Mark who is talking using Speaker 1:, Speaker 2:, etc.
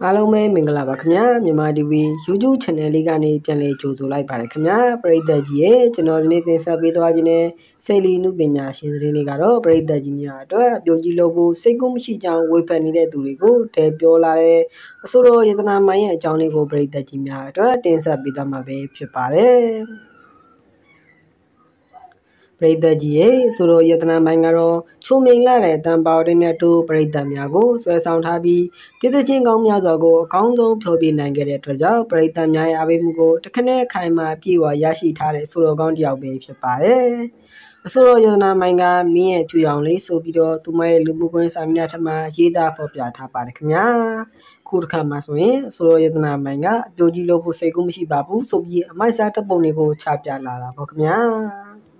Speaker 1: အားလုံးပဲမင်္ဂလာပါခင်ဗျာမြန်မာ TV YouTube Channel လေးကနေပြန်လည်ကြိုဆိုလိုက်ပါတယ်ခင်ဗျာပရိသတ်ကြီးရေကျွန်တော်ဒီနေ့သင်ဆက်ပေးသွားခြင်းနဲ့စိတ်လီနုပညာရှင်သတင်းတွေကတော့ပရိသတ်ကြီးများအတွက်အပြုံကြီးလို့ဖို့စိတ်ကူးမရှိကြောင်းဝေဖန်နေတဲ့သူတွေကိုတဲပြောလာတဲ့အဆိုတော်ယတနာမိုင်းရဲ့အကြောင်းလေးကိုပရိသတ်ကြီးများအတွက်တင်ဆက်ပေးသွားမှာပဲဖြစ်ပါတယ်ပရိသတ်ကြီးရဲ့ဆိုတော့ယတနာမိုင်ကတော့ချုံမိန်လာတဲ့တန်ပါရင်းနဲ့တူပရိသတ်များကိုဆွဲဆောင်ထားပြီးတည်တည်ချင်းကောင်းများစွာကိုအကောင်းဆုံးဖျော်ဖြေနိုင်ခဲ့တဲ့အတွက်ကြောင့်ပရိသတ်များရဲ့အားပေးမှုကိုတစ်ခနဲ့ခိုင်မာပြည့်ဝရရှိထားတဲ့ဆိုတော့ကောင်းတစ်ယောက်ပဲဖြစ်ပါတယ်။အဆိုတော်ယတနာမိုင်ကမင်းရဲ့ဖြူရောင်လေးဆိုပြီးတော့သူမရဲ့လူမှုကွန်စာမျက်နှာထမှာရေးသားဖော်ပြထားပါတယ်ခင်ဗျာ။ခုတစ်ခါမှာဆိုရင်ဆိုတော့ယတနာမိုင်ကအပြိုကြီးလို့ဖို့စိတ်ကူးမရှိပါဘူးဆိုပြီးအမိုက်စားတပ်ပုံတွေကိုချပြလာတာပေါ့
Speaker 2: ခင်ဗျာ။